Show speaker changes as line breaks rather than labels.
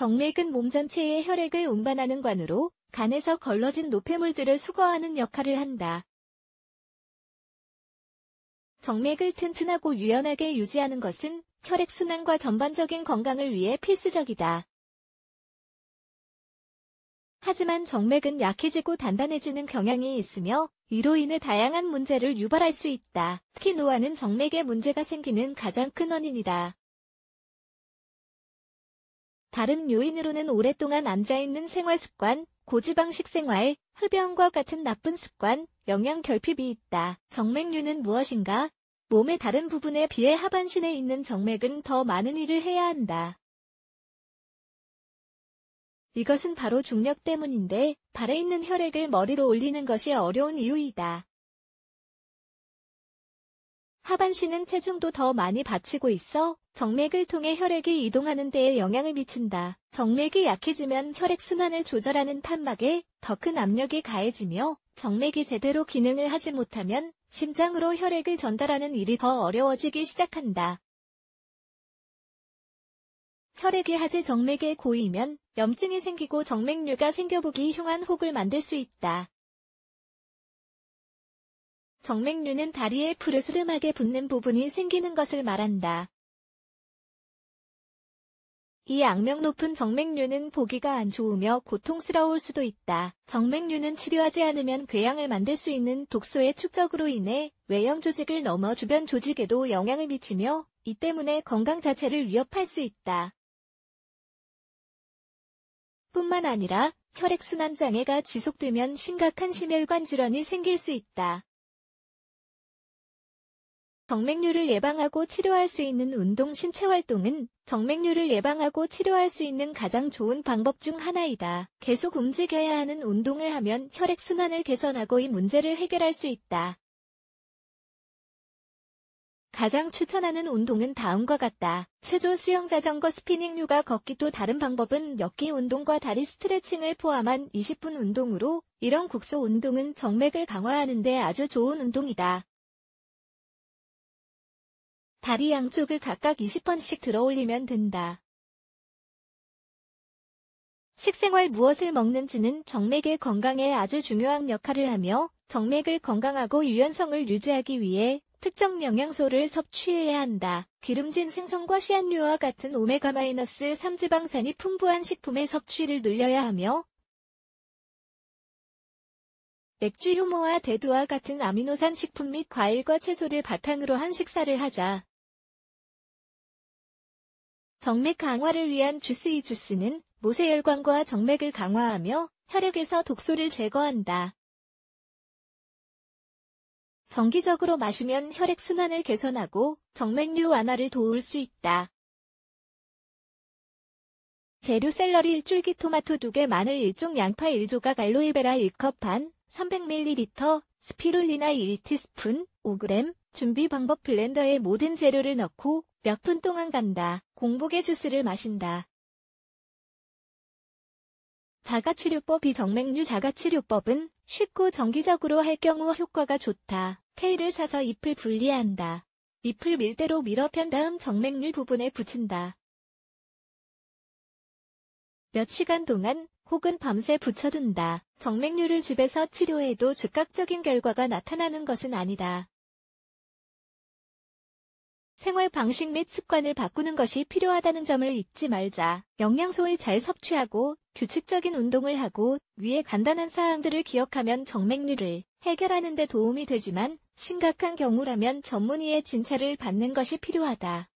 정맥은 몸 전체의 혈액을 운반하는 관으로 간에서 걸러진 노폐물들을 수거하는 역할을 한다. 정맥을 튼튼하고 유연하게 유지하는 것은 혈액순환과 전반적인 건강을 위해 필수적이다. 하지만 정맥은 약해지고 단단해지는 경향이 있으며 이로 인해 다양한 문제를 유발할 수 있다. 특히 노화는 정맥에 문제가 생기는 가장 큰 원인이다. 다른 요인으로는 오랫동안 앉아있는 생활 습관, 고지방식 생활, 흡연과 같은 나쁜 습관, 영양 결핍이 있다. 정맥류는 무엇인가? 몸의 다른 부분에 비해 하반신에 있는 정맥은 더 많은 일을 해야 한다.
이것은 바로 중력 때문인데 발에 있는 혈액을 머리로 올리는 것이 어려운 이유이다. 하반신은
체중도 더 많이 받치고 있어 정맥을 통해 혈액이 이동하는 데에 영향을 미친다. 정맥이 약해지면 혈액순환을 조절하는 판막에 더 큰 압력이 가해지며 정맥이 제대로 기능을 하지 못하면 심장으로 혈액을 전달하는 일이 더 어려워지기 시작한다. 혈액이 하지 정맥에 고이면 염증이 생기고 정맥류가 생겨보기 흉한 혹을 만들 수 있다.
정맥류는 다리에 푸르스름하게 붙는 부분이 생기는 것을 말한다. 이 악명 높은
정맥류는 보기가 안 좋으며 고통스러울 수도 있다. 정맥류는 치료하지 않으면 궤양을 만들 수 있는 독소의 축적으로 인해 외형 조직을 넘어 주변 조직에도 영향을 미치며 이 때문에 건강 자체를 위협할 수 있다.
뿐만 아니라 혈액순환 장애가 지속되면 심각한 심혈관 질환이 생길 수 있다. 정맥류를
예방하고 치료할 수 있는 운동 신체 활동은 정맥류를 예방하고 치료할 수 있는 가장 좋은 방법 중 하나이다. 계속 움직여야 하는 운동을 하면 혈액순환을 개선하고 이 문제를 해결할 수 있다. 가장 추천하는 운동은 다음과 같다. 체조 수영 자전거 스피닝 류가 걷기 또 다른 방법은 역기 운동과 다리 스트레칭을 포함한 20분 운동으로 이런 국소 운동은
정맥을 강화하는 데 아주 좋은 운동이다. 다리 양쪽을 각각 20번씩 들어 올리면 된다.
식생활 무엇을 먹는지는 정맥의 건강에 아주 중요한 역할을 하며 정맥을 건강하고 유연성을 유지하기 위해 특정 영양소를 섭취해야 한다. 기름진 생선과 씨앗류와 같은 오메가-3 지방산이 풍부한 식품의 섭취를 늘려야 하며 맥주 효모와 대두와 같은 아미노산 식품 및 과일과 채소를 바탕으로 한 식사를 하자. 정맥 강화를 위한 주스 이 주스는 모세혈관과 정맥을 강화하며 혈액에서 독소를 제거한다.
정기적으로 마시면 혈액순환을 개선하고 정맥류 완화를 도울 수 있다. 재료
샐러리 1줄기 토마토 2개 마늘 1종 양파 1조각 알로에베라 1컵 반 300ml 스피룰리나 1티스푼 5g 준비 방법 블렌더에 모든 재료를 넣고 몇 분 동안 간다. 공복에 주스를 마신다. 자가치료법이 정맥류 자가치료법은 쉽고 정기적으로 할 경우 효과가 좋다. 테일을 사서 잎을 분리한다. 잎을 밀대로 밀어 편 다음 정맥류 부분에 붙인다. 몇 시간 동안 혹은 밤새 붙여둔다. 정맥류를 집에서 치료해도 즉각적인 결과가 나타나는 것은 아니다. 생활 방식 및 습관을 바꾸는 것이 필요하다는 점을 잊지 말자. 영양소를 잘 섭취하고 규칙적인 운동을 하고 위에 간단한 사항들을 기억하면
정맥류를 해결하는 데 도움이 되지만 심각한 경우라면 전문의의 진찰을 받는 것이 필요하다.